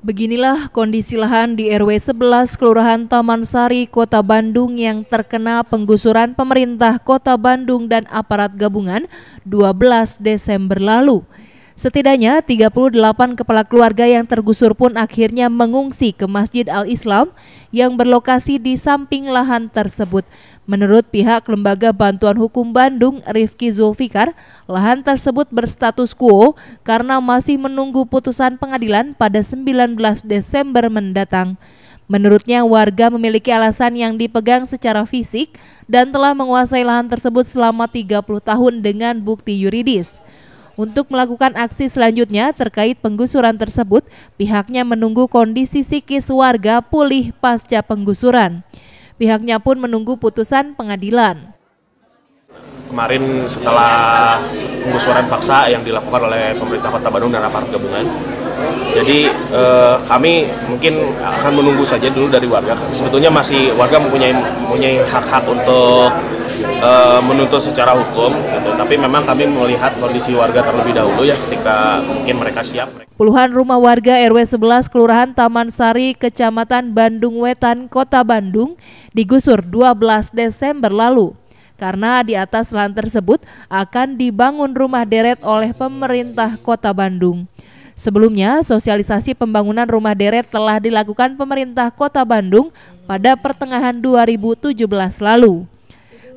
Beginilah kondisi lahan di RW 11 Kelurahan Taman Sari, Kota Bandung yang terkena penggusuran pemerintah Kota Bandung dan aparat gabungan 12 Desember lalu. Setidaknya 38 kepala keluarga yang tergusur pun akhirnya mengungsi ke Masjid Al-Islam yang berlokasi di samping lahan tersebut. Menurut pihak Lembaga Bantuan Hukum Bandung, Rifki Zulfikar, lahan tersebut berstatus quo karena masih menunggu putusan pengadilan pada 19 Desember mendatang. Menurutnya, warga memiliki alasan yang dipegang secara fisik dan telah menguasai lahan tersebut selama 30 tahun dengan bukti yuridis. Untuk melakukan aksi selanjutnya terkait penggusuran tersebut, pihaknya menunggu kondisi psikis warga pulih pasca penggusuran. Pihaknya pun menunggu putusan pengadilan. Kemarin setelah penggusuran paksa yang dilakukan oleh pemerintah Kota Bandung dan aparat gabungan, jadi eh, kami mungkin akan menunggu saja dulu dari warga. Sebetulnya masih warga mempunyai mempunyai hak-hak untuk e, menuntut secara hukum gitu. tapi memang kami melihat kondisi warga terlebih dahulu ya ketika mungkin mereka siap Puluhan rumah warga RW 11 Kelurahan Taman Sari, Kecamatan Bandung Wetan, Kota Bandung digusur 12 Desember lalu karena di atas lahan tersebut akan dibangun rumah deret oleh pemerintah Kota Bandung. Sebelumnya, sosialisasi pembangunan rumah deret telah dilakukan pemerintah Kota Bandung pada pertengahan 2017 lalu.